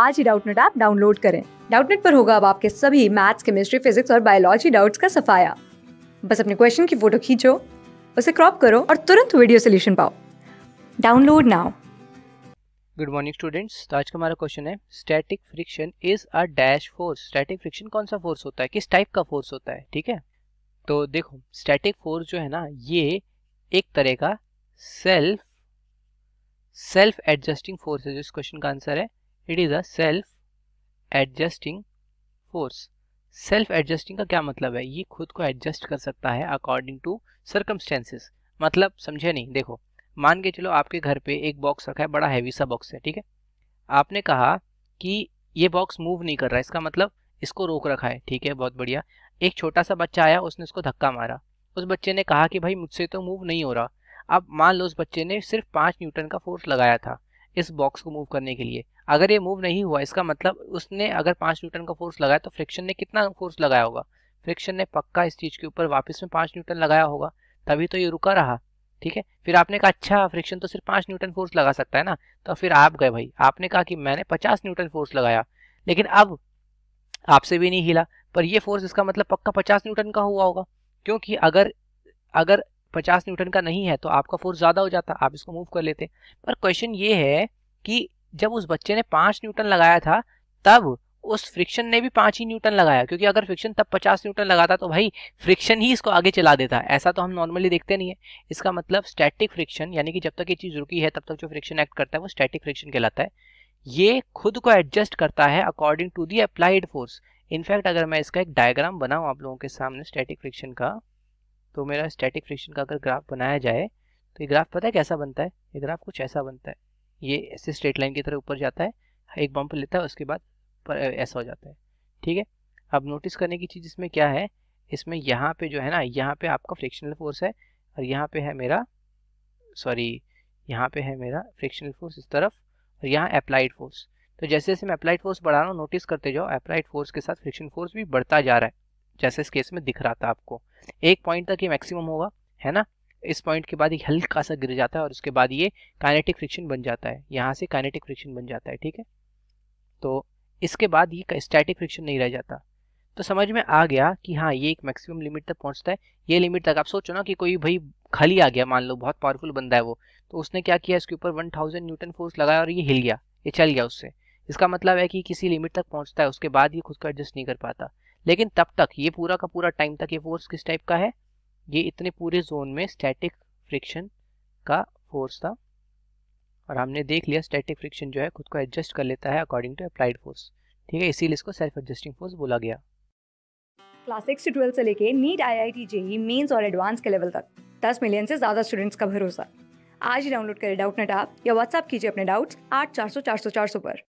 आज ही Doubtnet app download करें डाउटनेट पर होगा अब आपके सभी मैथ्स केमिस्ट्री फिजिक्स और बायोलॉजी डाउट्स का सफाया बस अपने क्वेश्चन की फोटो खींचो उसे क्रॉप करो और तुरंत वीडियो सोल्यूशन पाओ download now good morning students तो आज का हमारा क्वेश्चन है static friction is a dash force static friction कौन सा फोर्स होता है किस टाइप का फोर्स होता है ठीक है तो देखो स्टैटिक फोर्स जो है ना ये एक तरह का सेल्फ सेल्फ एडजस्टिंग फोर्स है जो इस क्वेश्चन का आंसर है it is a self adjusting force self adjusting का क्या मतलब है ये खुद को एडजस्ट कर सकता है अकॉर्डिंग टू सर्कमस्टेंसेस मतलब समझे नहीं देखो मान के चलो आपके घर पे एक बॉक्स रखा है बड़ा हैवी सा बॉक्स है ठीक है आपने कहा कि ये बॉक्स मूव नहीं कर रहा इसका मतलब इसको रोक रखा है ठीक है बहुत बढ़िया एक छोटा सा बच्चा आया उसने उसको धक्का मारा उस बच्चे ने कहा कि भाई मुझसे तो मूव नहीं हो रहा अब मान लो उस बच्चे ने सिर्फ पाँच न्यूटन का फोर्स लगाया था इस बॉक्स को मूव करने के लिए अगर ये मूव नहीं हुआ इसका मतलब उसने अगर पाँच न्यूटन का फोर्स लगाया तो फ्रिक्शन ने कितना फोर्स लगाया होगा फ्रिक्शन ने पक्का इस चीज़ के ऊपर वापस में पाँच न्यूटन लगाया होगा तभी तो ये रुका रहा ठीक है फिर आपने कहा अच्छा फ्रिक्शन तो सिर्फ पाँच न्यूटन फोर्स लगा सकता है ना तो फिर आप गए भाई आपने कहा कि मैंने पचास न्यूटन फोर्स लगाया लेकिन अब आपसे भी नहीं हिला पर यह फोर्स इसका मतलब पक्का पचास न्यूटन का हुआ होगा क्योंकि अगर अगर पचास न्यूटन का नहीं है तो आपका फोर्स ज़्यादा हो जाता आप इसको मूव कर लेते पर क्वेश्चन ये है कि जब उस बच्चे ने पाँच न्यूटन लगाया था तब उस फ्रिक्शन ने भी पाँच ही न्यूटन लगाया क्योंकि अगर फ्रिक्शन तब पचास न्यूटन लगाता तो भाई फ्रिक्शन ही इसको आगे चला देता ऐसा तो हम नॉर्मली देखते नहीं है इसका मतलब स्टैटिक फ्रिक्शन यानी कि जब तक ये चीज़ रुकी है तब तक जो फ्रिक्शन एक्ट करता है वो स्टैटिक फ्रिक्शन कहलाता है ये खुद को एडजस्ट करता है according to the applied force in fact अगर मैं इसका एक डायग्राम बनाऊँ आप लोगों के सामने स्टैटिक फ्रिक्शन का तो मेरा स्टैटिक फ्रिक्शन का अगर ग्राफ बनाया जाए तो ये ग्राफ पता है कैसा बनता है ये ग्राफ कुछ ऐसा बनता है ये ऐसे स्ट्रेट लाइन की तरह ऊपर जाता है एक बम्प लेता है उसके बाद पर ऐसा हो जाता है ठीक है अब नोटिस करने की चीज़ इसमें क्या है इसमें यहाँ पे जो है ना यहाँ पे आपका फ्रिक्शनल फोर्स है और यहाँ पे है मेरा सॉरी यहाँ पे है मेरा फ्रिक्शनल फोर्स इस तरफ और यहाँ अप्लाइड फोर्स तो जैसे जैसे मैं अप्लाइड फोर्स बढ़ा रहा हूँ नोटिस करते जाओ अप्लाइड फोर्स के साथ फ्रिक्शन फोर्स भी बढ़ता जा रहा है जैसे इस केस में दिख रहा था आपको एक पॉइंट तक ये मैक्सिमम होगा है ना इस पॉइंट के बाद ये हल्का सा गिर जाता है और उसके बाद ये काइनेटिक फ्रिक्शन बन जाता है यहाँ से काइनेटिक फ्रिक्शन बन जाता है ठीक है तो इसके बाद ये स्टैटिक फ्रिक्शन नहीं रह जाता तो समझ में आ गया कि हाँ ये एक मैक्सिमम लिमिट तक पहुँचता है ये लिमिट तक आप सोचो ना कि कोई भाई खाली आ गया मान लो बहुत पावरफुल बंदा है वो तो उसने क्या किया इसके ऊपर वन थाउजेंड न्यूटन फोर्स लगाया और ये हिल गया ये चल गया उससे इसका मतलब है कि किसी लिमिट तक पहुँचता है उसके बाद ये खुद को एडजस्ट नहीं कर पाता लेकिन तब तक ये पूरा का पूरा टाइम तक ये फोर्स किस टाइप का है ये इतने पूरे जोन में स्टैटिक फ्रिक्शन का फोर्स था और हमने देख लिया स्टैटिक फ्रिक्शन जो है खुद को एडजस्ट कर लेता है अकॉर्डिंग टू अप्लाइड फोर्स ठीक है इसीलिए इसको सेल्फ एडजस्टिंग फोर्स बोला गया क्लास सिक्स से ट्वेल्थ से लेके NEET I I T JEE mains और एडवांस के लेवल तक दस मिलियन से ज्यादा स्टूडेंट्स का भरोसा आज ही डाउनलोड करें डाउट नेट आप या व्हाट्सअप कीजिए अपने डाउट्स आठ चार सौ चार सौ चार सौ पर